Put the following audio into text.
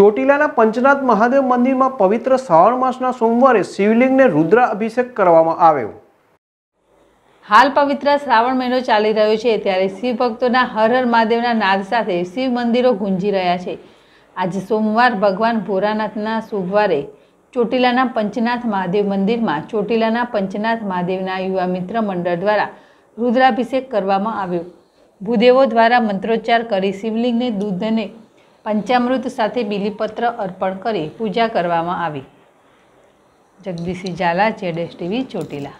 ચોટીલાના પંચનાથ મહાદેવ મંદિરમાં પવિત્ર શ્રાવણ માસના સોમવારે શિવલિંગને રુદ્ર અભિષેક કરવામાં આવ્યો હાલ પવિત્ર શ્રાવણ મહિનો ચાલી રહ્યો છે ત્યારે શિવ ભક્તોના હર હર મહાદેવના નાદ સાથે શિવ મંદિરો ગુંજી રહ્યા છે આજે સોમવાર ભગવાન ભોરાનાથના શુભવારે ચોટીલાના પંચનાથ મહાદેવ મંદિરમાં ચોટીલાના પંચનાથ મહાદેવના યુવા મિત્ર મંડળ દ્વારા રુદ્રાભિષેક કરવામાં આવ્યો ભૂદેવો દ્વારા મંત્રોચ્ચાર કરી શિવલિંગને દૂધને પંચામૃત સાથે બીલીપત્ર અર્પણ કરી પૂજા કરવામાં આવી જગદીશી ઝાલા જેડેશ ટીવી ચોટીલા